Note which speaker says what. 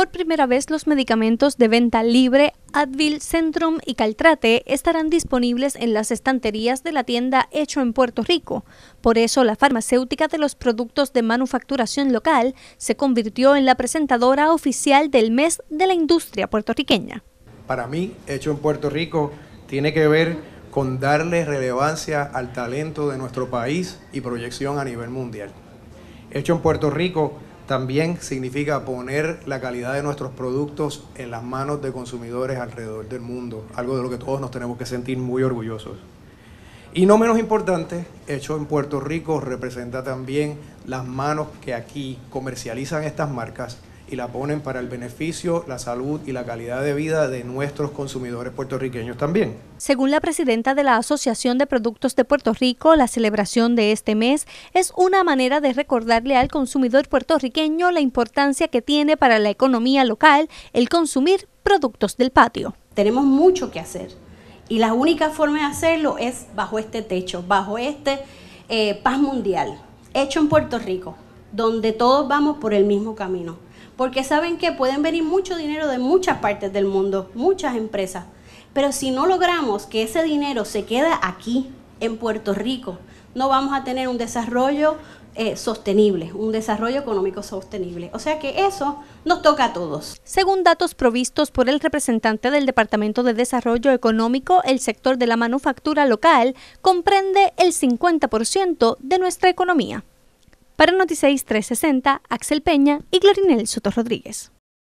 Speaker 1: Por primera vez, los medicamentos de venta libre Advil, Centrum y Caltrate estarán disponibles en las estanterías de la tienda Hecho en Puerto Rico. Por eso, la farmacéutica de los productos de manufacturación local se convirtió en la presentadora oficial del mes de la industria puertorriqueña.
Speaker 2: Para mí, Hecho en Puerto Rico tiene que ver con darle relevancia al talento de nuestro país y proyección a nivel mundial. Hecho en Puerto Rico también significa poner la calidad de nuestros productos en las manos de consumidores alrededor del mundo, algo de lo que todos nos tenemos que sentir muy orgullosos. Y no menos importante, hecho en Puerto Rico, representa también las manos que aquí comercializan estas marcas y la ponen para el beneficio, la salud y la calidad de vida de nuestros consumidores puertorriqueños también.
Speaker 1: Según la presidenta de la Asociación de Productos de Puerto Rico, la celebración de este mes es una manera de recordarle al consumidor puertorriqueño la importancia que tiene para la economía local el consumir productos del patio. Tenemos mucho que hacer
Speaker 3: y la única forma de hacerlo es bajo este techo, bajo este eh, paz mundial, hecho en Puerto Rico, donde todos vamos por el mismo camino porque saben que pueden venir mucho dinero de muchas partes del mundo, muchas empresas. Pero si no logramos que ese dinero se quede aquí, en Puerto Rico, no vamos a tener un desarrollo eh, sostenible, un desarrollo económico sostenible. O sea que eso nos toca a todos.
Speaker 1: Según datos provistos por el representante del Departamento de Desarrollo Económico, el sector de la manufactura local comprende el 50% de nuestra economía. Para Noticias 360, Axel Peña y Glorinel Soto Rodríguez.